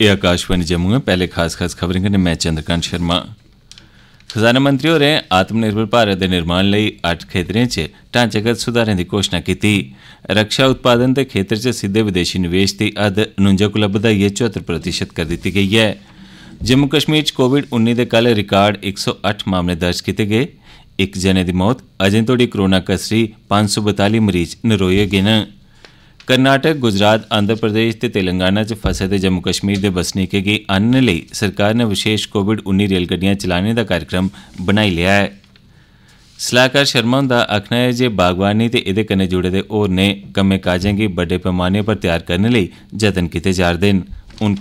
ਇਹ ਆਕਾਸ਼ਵਾਣੀ ਜੰਮੂ ਹੈ ਪਹਿਲੇ ਖਾਸ ਖਾਸ ਖਬਰਾਂ ਕਨੇ ਮੈਂ ਚੰਦਰਕਾਂਤ ਸ਼ਰਮਾ ਖਜ਼ਾਨਾ ਮੰਤਰੀ ਹੋਰੇ ਆਤਮਨਿਰਭਰ ਭਾਰਤ ਦੇ ਨਿਰਮਾਣ ਲਈ ਅੱਠ ਖੇਤਰਾਂ 'ਚ ਢਾਂਚਾਗਤ ਸੁਧਾਰਾਂ ਦੀ ਘੋਸ਼ਣਾ ਕੀਤੀ ਰੱਖਿਆ ਉਤਪਾਦਨ ਦੇ ਖੇਤਰ 'ਚ ਸਿੱਧੇ ਵਿਦੇਸ਼ੀ ਨਿਵੇਸ਼ ਦੀ ਅਦ 49 ਕੁਲਬ ਦਾ 74% ਕਰ ਦਿੱਤੀ ਗਈ ਹੈ ਜੰਮੂ ਕਸ਼ਮੀਰ 'ਚ ਕੋਵਿਡ-19 ਦੇ ਕੱਲ ਰਿਕਾਰਡ 108 ਮਾਮਲੇ ਦਰਜ ਕੀਤੇ ਗਏ ਇੱਕ ਜਨੇ ਦੀ ਮੌਤ ਅਜੇ ਤੋੜੀ ਕਰੋਨਾ ਕਸਰੀ 542 ਮਰੀਜ਼ ਨਰੋਏ ਗਏ ਨੇ कर्नाटक गुजरात आंध्र प्रदेश ते तेलंगाना च फसे दे जम्मू कश्मीर दे बसनीकें गी आनने लेई सरकार नै विशेष कोविड रेलगड्डियां चलाने दा कार्यक्रम बनाई लेआ ऐ सलाहकार शर्मा हुंदा आक्खना ऐ जे बागवानी ते एह्दे कन्नै जुड़े दे होरनें कम्में काजें गी बड्डे पैमाने पर तैयार करने लेई जतन कीते जा'रदे न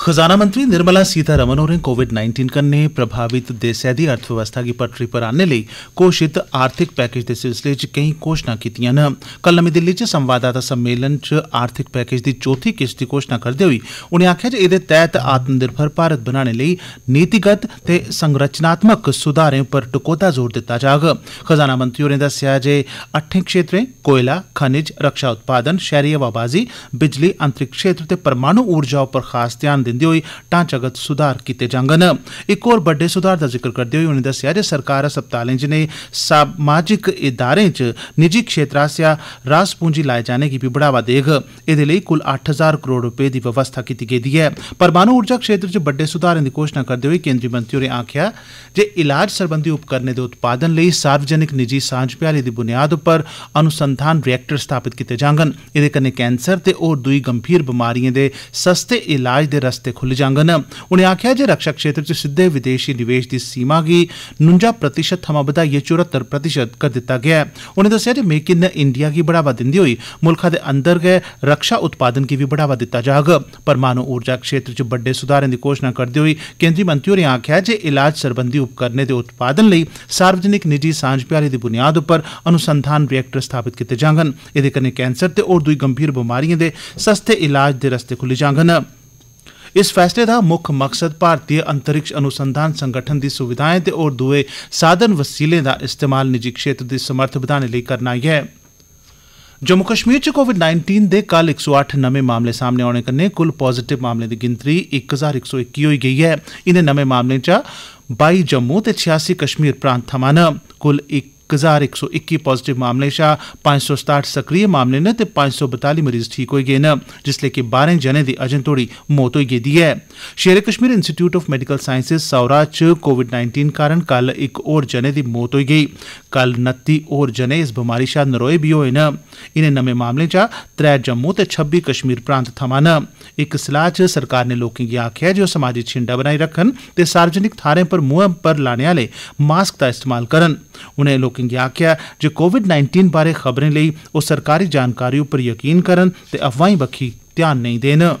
खजाना मंत्री निर्मला सीतारमण होरें कोविड 19 कन्नै प्रभावित देसै दी अर्थव्यवस्था गी पटरी पर आनने लेई घोषित आर्थिक पैकेज दे सिलसिले च केई घोषणा कीतियां न कल नमीं दिल्ली च संवाददाता सम्मेलन च आर्थिक पैकेज दी चौथी किश्त दी घोषणा करदे होई उनें आखेआ जे एह्दे तैह्त आत्मनिर्भर भारत बनाने लेई नीतिगत ते संरचनात्मक सुधारें पर टकोह्दा जोर दित्ता जाग खजाना मंत्री होरें दस्सेआ जे अट्ठें क्षेत्रें कोयला खनिज रक्षा उत्पादन शैह्री हवाबाजी बिजली अंतरिक्ष क्षेत्र ते परमाणु ऊर्जा उप्पर खास ध्यान दिंदे होई ढांचागत सुधार कीते जांगन इक होर बड्डे सुधार दा जिक्र करदे होई उनें दस्सेआ जे सरकार अस्पतालें जनेह् समाजिक इदारें च निजी क्षेत्र आसेआ रास पूंजी लाए जाने गी बी बढ़ावा देग एह्दे लेई कुल अट्ठ हजार करोड़ रपे दी व्यवस्था कीती गेदी ऐ परमाणु ऊर्जा क्षेत्र च बड्डे सुधारें दी घोषणा करदे होई केंद्रीय मंत्री होरें आखेआ जे इलाज सरबंधी उपकरणें दे उत्पादन लेई सार्वजनिक निजी सांझ भ्याली दी बुनियाद पर अनुसंधान रिएक्टर स्थापित कीते जांगन एह्दे कन्नै कैंसर ते होर दुई गंभीर बमारिएं दे सस्ते इलाज दे रस्ते खुल्ली जांगन उनें आक्खेआ जे रक्षा क्षेत्र च सिद्दे विदेशी निवेश दी सीमा गी नुंजा प्रतिशत थमां बधाइयै चौहत्तर प्रतिशत करी दित्ता गेआ ऐ उनें दस्सेआ जे मेक इन इंडिया गी बढ़ावा दिंदे होई मुल्खै दे अंदर गै रक्षा उत्पादन गी बी बढ़ावा दित्ता जाग परमाणु ऊर्जा क्षेत्र च बड्डे सुधारें दी घोषणा करदे होई केन्द्री मंत्री होरें आक्खेआ जे इलाज सरबंधी उपकरणें दे उत्पादन लेई सार्वजनिक निजी सांझ भ्याली दी बुनियाद उप्पर अनुसंधान रिएक्टर स्थापित कीते जांगन एह्दे कन्नै कैंसर ते होर दुई गंभीर बमारिएं दे सस्ते इलाज दे रस्ते खुल्ली जांगन इस फैसले दा मुक्ख मकसद भारतीय अंतरिक्ष अनुसंधान संगठन दी सुविधाएं ते दुए साधन वसीलें दा इस्तेमाल निजी क्षेत्र दी समर्थ बधाने लेई करना ऐ जम्मू कश्मीर च कोविड 19 दे कल 108 नमें मामले सामने औने कन्नै कुल पॉजिटिव मामलें दी गिनतरी 1121 होई गेई ऐ इनें नमें मामलें चा 22 जम्मू ते 86 कश्मीर प्रांत थमां न कुल इक हजार इक सौ इक्की पाजिटिव मामले शा पंज सौ सताहठ सक्रिय मामले न ते पंज सौ बताली मरीज ठीक होई गे न जिसलै कि बारें जने दी अजें तोड़ी मौत होई गेदी ऐ Sher-e Kashmir institute of medical sciences Soura च कोविड नाइन्टीन कारण कल इक होर जने दी मौत होई गेई कल नत्ती होर जने इस बमारी शा नरोए बी होए न इनें नमें मामलें चा त्रै जम्मू ते छब्बी कश्मीर प्रांत थमां न इक सलाह च सरकार ने लोकें गी आखेआ जे ओह् समाजी छिंडा बनाई रक्खन ते सार्वजनिक थाहरें पर मुंह पर लाने आह्ले मास्क दा इस्तेमाल करन उनें लोकें लोकें गी आक्खेआ जे कोविड बारै खबरें लेई ओह् सरकारी जानकारी उप्पर यकीन करन ते अफवाहीं बक्खी ध्यान नेई देन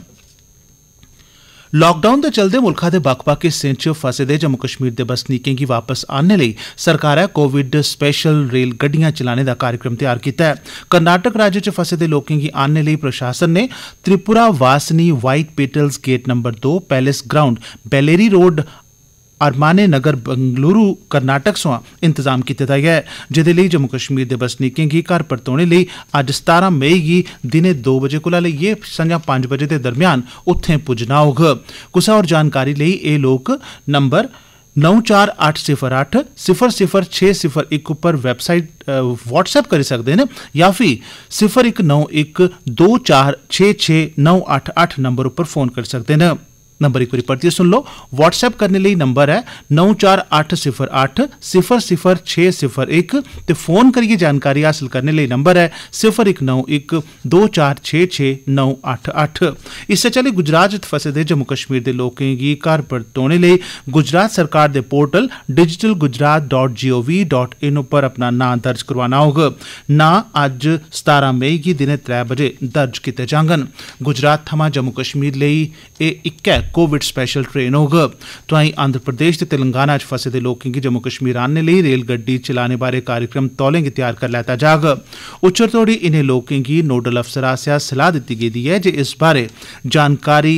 लाकडाउन दे चलदे मुल्खै दे बक्ख बक्ख हिस्सें च फसे दे जम्मू कश्मीर दे बसनीकें गी वापस आनने लेई सरकारै कोविड स्पैशल रेलगड्डियां चलाने दा कार्यक्रम तैयार कीता ऐ कर्नाटक राज्य च फसे दे लोकें गी आनने लेई प्रशासन नै Tripura Vasini white petals gate number दो palace ground Bellary road Armane Nagar Bengaluru Karnataka सवा इंतजाम कीते दा ऐ जेदे लेई जम्मू कश्मीर दे बसनीकें गी घर परतोने लेई अज्ज मई गी दिने दो बजे कोला लेइयै संझां पंज बजे दे दरमियान उत्थें पुज्जना होग कुसै होर जानकारी लेई एह् लोक नंबर नौ चार अट्ठ सिफर अट्ठ सिफर सिफर छे सिफर इक उप्पर वैबसाइट व्हाट्सएप करी सकदे न या फ्ही सिफर इक नौ इक दो चार छे छे नौ अट्ठ अट्ठ नंबर उप्पर फोन करी सकदे न नंबर एक बारी परतिए सुन लो व्हाट्सएप करने लिए नंबर है नौ चार अट्ठ सिफर अट्ठ सिफर सिफर छे सिफर एक ते तो फोन करिए जानकारी हासिल करने लिए नंबर है सिफर एक नौ एक दो चार छे छे नौ अट्ठ अट्ठ इस्सै चाल्ली गुजरात च फसे दे जम्मू कश्मीर दे लोकें गी घर परतोने लिए गुजरात सरकार दे portal digital Gujarat dot G O V dot in उप्पर अपना नां दर्ज करवाना होग नां अज्ज सतारां मई गी दिने त्रै बजे दर्ज कीते जाङन गुजरात थमां जम्मू कश्मीर लेई एह् इक्कै कोविड स्पैशल ट्रेन होग तोआई आंध्र प्रदेश ते तेलंगाना च फसे दे लोकें गी जम्मू कश्मीर आनने लेई गड्डी चलाने बारे कार्यक्रम तौले गै त्यार करी लैता जाग उच्चर तोड़ी इनें लोकें गी नोडल अफसर आसेआ सलाह दित्ती गेदी ऐ जे इस बारे जानकारी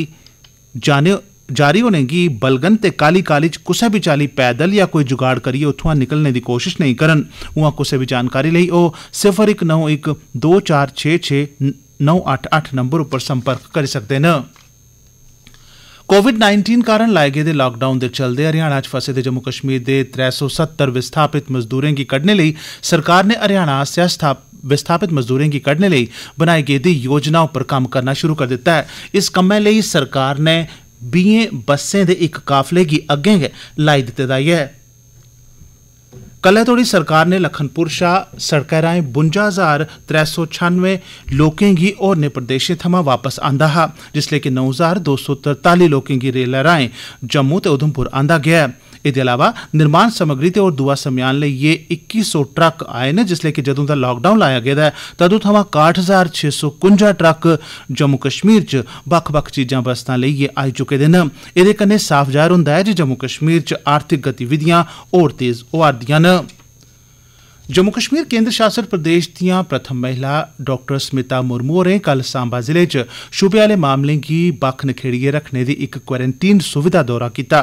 जारी होने गी बलगन ते काली काहली च कुसै बी चाली पैदल या कोई जुगाड़ करियै उत्थुआं निकलने दी कोशश नेईं करन उआं कुसै बी जानकारी लेई ओह् सिफर इक नौ इक दो चार छे छे नौ अट्ठ अट्ठ नम्बर पर संपर्क करी सकदे न कोविड 19 कारण लाए गेदे लाकडाउन दे चलदे हरियाणा च फसे दे जम्मू कश्मीर दे त्रै सौ सत्तर विस्थापित मजदूरें गी कड्डने लेई सरकार नै हरियाणा आसेआ विस्थापित मजदूरें गी कड्डने लेई बनाई गेदी योजना उप्पर कम्म करना शुरू करी दित्ता ऐ इस कम्मै लेई सरकार नै बीएं बस्सें दे इक काफले गी अग्गें गै लाई दित्ते दा ऐ कल्लै तोड़ी सरकार नै लखनपुर शा सड़कै राए बुंजा हजार त्रै सौ छानवे लोकें गी होरने प्रदेशें थमां वापस आंदा हा जिसलै कि नौ हजार दो सौ तरताली लोकें गी रेलै राएं जम्मू ते उधमपुर आंदा गेआ ऐ एह्दे अलावा निर्माण समग्री ते होर दुआ समेयान लेई एह् इक्की सौ ट्रक आए न जिसलै कि जदूं दा लाकडाउन लाया गेदा ऐ तदूं थमां काट्ठ हजार छे सौ कुंजा ट्रक जम्मू कश्मीर च बक्ख बक्ख चीजां बस्तां लेइयै आई चुके दे न एह्दे कन्नै साफ जाह्र हुंदा ऐ जे जम्मू कश्मीर च आर्थिक गतिविधियां होर तेज होआ'रदिआं न जम्मू कश्मीर केन्द्र शासित प्रदेश दिआं प्रथम महिला डाक्टर स्मिता मुर्मू होरें कल सांबा जिले च छुपे आले मामलें गी बक्ख नखेड़ियै रक्खने दी इक क्वारंटीन सुविधा दौरा कीता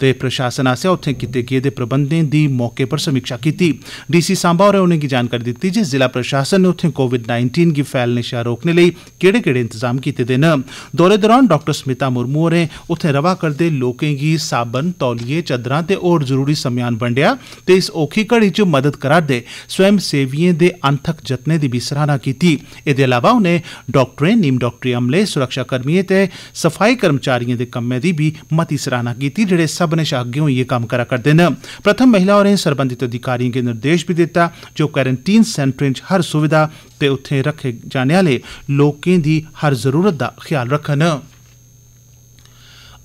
ते प्रशासन आसेआ उत्थें कीते गेदे प्रबंधें दी मौके पर समीक्षा कीती डीसी सांबा होरें उनें'गी जानकारी दित्ती जे जिला प्रशासन नै उत्थें कोविड नाइन्टीन गी फैलने शा रोकने लेई केड़े केड़े इंतजाम कीते दे न दौरे दौरान डाक्टर स्मिता मुर्मू होरें उत्थें रवा करदे लोकें गी साबन तौलिए चद्दरां ते होर जरूरी समेयान बंडेआ ते इस औखी घड़ी च मदद करा'रदे दे स्वयं सेविएं दे अनथक जतनें दी बी सराहना कीती एह्दे इलावा उनें डाक्टरें नीम डाक्टरी अमले सुरक्षाकर्मिएं ते सफाई कर्मचारिएं दे कम्मै दी बी मती सराहना कीती जेड़े सब्मनें शा अग्गे होइयै कम्म करा करदे न प्रथम महिला होरें सरबंधत अधिकारिएं गी निर्देश बी दित्ता जे ओह् क्वारंटीन सेंटरें च हर सुविधा ते उत्थें रखे जाने आह्ले लोकें दी हर जरूरत दा ख्याल रक्खन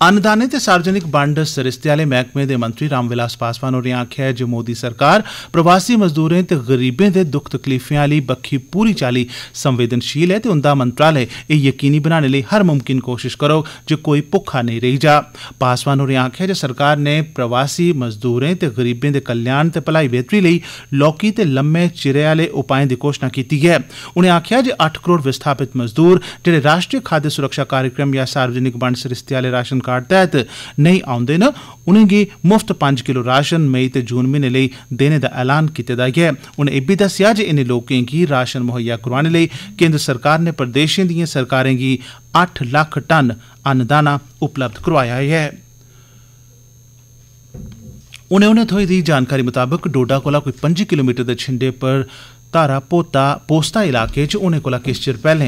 अन्नदाने ते सार्वजनिक बंड सरिस्ते आले मैहकमे दे मंत्री रामविलास पासवान होरें आखेआ ऐ जे मोदी सरकार प्रवासी मजदूरें ते गरीबें दे दुख तकलीफें आली बक्खी पूरी चाली संवेदनशील ऐ ते उंदा मंत्रालय एह् यकीनी बनाने लेई हर मुमकिन कोशिश करोग जे कोई भुक्खा नेई रेई जा पासवान होरें आखेआ जे सरकार नै प्रवासी मजदूरें ते गरीबें दे कल्याण ते भलाई बेहतरी लेई लौह्की ते लम्मे चिरे आले उपाएं दी घोषणा कीती ऐ उनें आखेआ जे अट्ठ करोड़ विस्थापित मजदूर जेहड़े राष्ट्रीय खाद्य सुरक्षा कार्यक्रम या सार्वजनिक बंड सरिस्ते आले राशन कार्ड तैह्त नेई औंदे न उनेंगी मुफ्त पंज किलो राशन मई ते जून म्हीने लेई देने दा ऐलान कीते दा ऐ उनें इब्बी दस्सेआ जे इनें लोकें गी राशन मुहैया करोआने लेई केन्द्र सरकार नै प्रदेशें दिएं सरकारें गी अट्ठ लक्ख टन अन्नदाना उपलब्ध करोआया ऐ उनें उनें थ्होई दी जानकारी मताबक डोडा कोला कोई पं'जी किलोमीटर दे छिंडे पर धारा पोता पोस्ता इलाके च उनें कोला किश चिर पैह्ले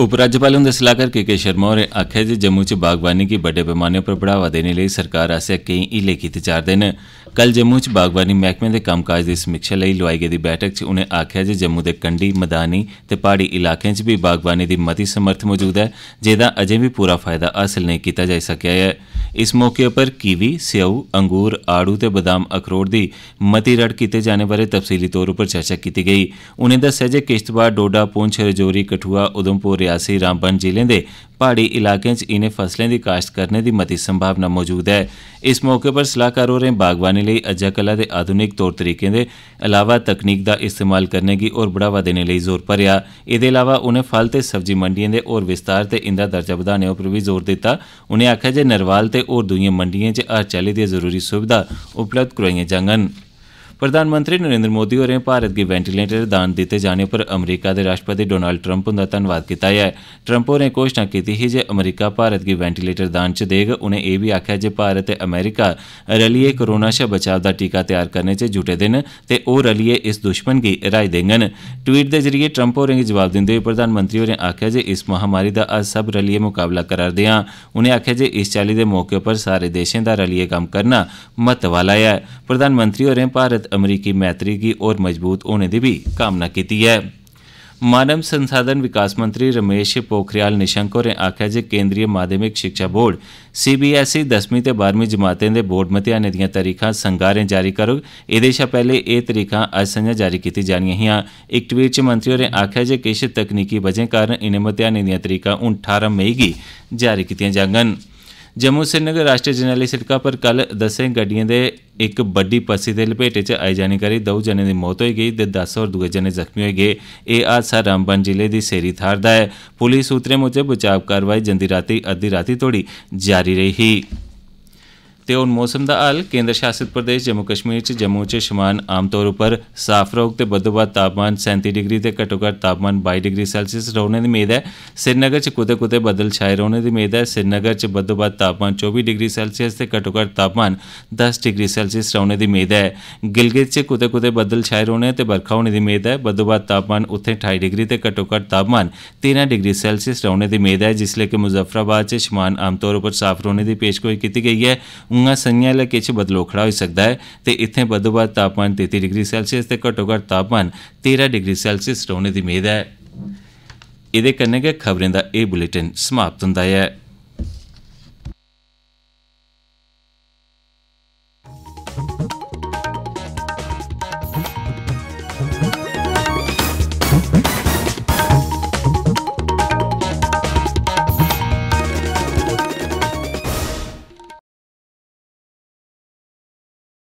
उप राज्यपाल हुंदे सलाहकार के के शर्मा होरें आखेआ जे जम्मू च बागवानी गी बड्डे पैमाने उप्पर बढ़ावा देने लेई सरकार आसेआ केई हीले कीते जा'रदे न कल जम्मू च बागवानी मैह्कमे दे कम्मकाज दी समीक्षा लेई लोआई गेदी बैठक च उनें आखेआ जे जम्मू दे कंडी मदानी ते प्हाड़ी इलाकें च बी बागवानी दी मती समर्थ मौजूद ऐ जेह्दा अजें बी पूरा फायदा हासल नेईं कीता जाई सकेआ ऐं इस मौके उप्पर कीवी स्येऊ अंगूर आड़ू ते बदाम अखरोट दी मती रड़ कीते जाने बारै तफसीली तौर उप्पर चर्चा कीती गेई उनें दस्सेआ जे किश्तवाड़ डोडा पुंछ राजौरी कठुआ उधमपुर रियासी रामबन जिलें दे प्हाड़ी इलाकें च इनें फसलें दी काश्त करने दी मती संभावना मौजूद ऐ इस मौके उप्पर सलाहकार होरें बागवानी लेई अज्जै कल्लै दे आधुनिक तौर तरीकें दे अलावा तकनीक दा इस्तेमाल करने गी होर बढ़ावा देने लेई जोर भरेआ एह्दे अलावा उनें फल ते सब्जी मंडियें दे होर विस्तार ते इंदा दर्जा बधाने उप्पर बी जोर दित्ता उनें आखेआ जे नरवाल ते ਹੋਰ ਦੁਨੀਆ ਮੰਡੀਆਂ 'ਚ ਹਰ ਚਾਲੇ ਜ਼ਰੂਰੀ ਸੁਵਿਧਾ ਉਪਲਬਧ ਕਰਾਈਆਂ ਜਾਣਗੀਆਂ प्रधानमंत्री नरेन्द्र मोदी होरें भारत गी वैंटीलेटर दान दित्ते जाने पर अमरीका दे राष्ट्रपति डोनाल्ड ट्रम्प हुंदा धन्नवाद कीता ऐ ट्रम्प होरें घोषणा कीती ही जे अमरीका भारत गी वैंटीलेटर दान च देग उनें एह्बी आखेआ जे भारत ते अमरीका रलियै कोरोना शा बचाव दा टीका तैयार करने च जुटे दे न ते ओह् रलियै इस दुश्मन गी हराई देङन ट्वीट दे जरिए ट्रम्प होरें'गी जवाब दिंदे होई प्रधानमंत्री होरें आखेआ जे इस महामारी दा अस सब रलियै मुकाबला करा'रदे आं उनें आखेआ जे इस चाल्ली दे मौके उप्पर सारे देशें दा रलियै कम्म करना महत्व आह्ला ऐ प्रधानमंत्री होरें भारत अमरीकी मैत्री गी होर मजबूत होने दी बी कामना कीती ऐ मानव संसाधन विकास मंत्री रमेश पोखरियाल निशंक होरें आखेआ जे केंद्रीय माध्यमिक शिक्षा बोर्ड सीबीएसई दसमीं ते बाह्रमीं जमातें दे बोर्ड मतेयानें दिआं तरीखां संगारें जारी करोग एह्दे शा पैह्ले एह् तरीखां अज्ज संझां जारी कीती जानियां हिआं इक ट्वीट च मंत्री होरें आखेआ जे किश तकनीकी वजहें कारण इनें मतेयानें दिआं तरीखां हून ठारां मई गी जारी कीतियां जाङन ਜम्मू श्रीनगर राष्ट्रीय जरनैली सिड़का पर कल दस्सें गड्डियें दे इक बड्डी पस्सी दे लपेटे च आई जाने करी द'ऊं जनें दी मौत होई गेई ते दस होर दुए जने जख्मी होई गे एह् हादसा रामबन जिले दी सेरी थाहर दा ऐ पुलस सूत्रें मुजब बचाव कार्रवाई जंदी रातीं अद्दी रातीं तोड़ी जारी रेई ही ते हून मौसम दा हाल केन्द्र शासित प्रदेश जम्मू कश्मीर च जम्मू च शमान आमतौर उप्पर साफ रौह्ग ते बद्धोबद्ध तापमान सैंती डिग्री ते घट्टोघट्ट तापमान बाई डिग्री सैल्सियस रौह्ने दी मेद ऐ श्रीनगर च कुतै कुतै बद्दल छाए रौह्ने दी मेद ऐ श्रीनगर च बद्धोबद्ध तापमान चौबी डिग्री सैल्सियस ते घट्टोघट्ट तापमान दस डिग्री सैल्सियस रौह्ने दी मेद ऐ गिलगित च कुतै कुतै बद्दल छाए रौह्ने ते बरखा होने दी मेद ऐ बद्धोबद्ध तापमान उत्थें ठाई डिग्री ते घट्टोघट्ट तापमान तेरां डिग्री सैल्सियस रौह्ने दी मेद ऐ जिसलै कि मुजफ्फराबाद च शमान आमतौर उप्पर साफ रौह्ने दी पेशगोई कीती गेई ऐ उआं संञा आह्ला किश बदलोखड़ा होई सकदा ऐ ते इत्थें बद्धोबद्ध तापमान तेती डिग्री सैल्सियस ते घट्टोघट्ट तापमान तेरां डिग्री सैल्सियस रौह्ने दी मेद ऐ एह्दे कन्नै गै खबरें दा एह् बुलेटिन समाप्त हुंदा ऐ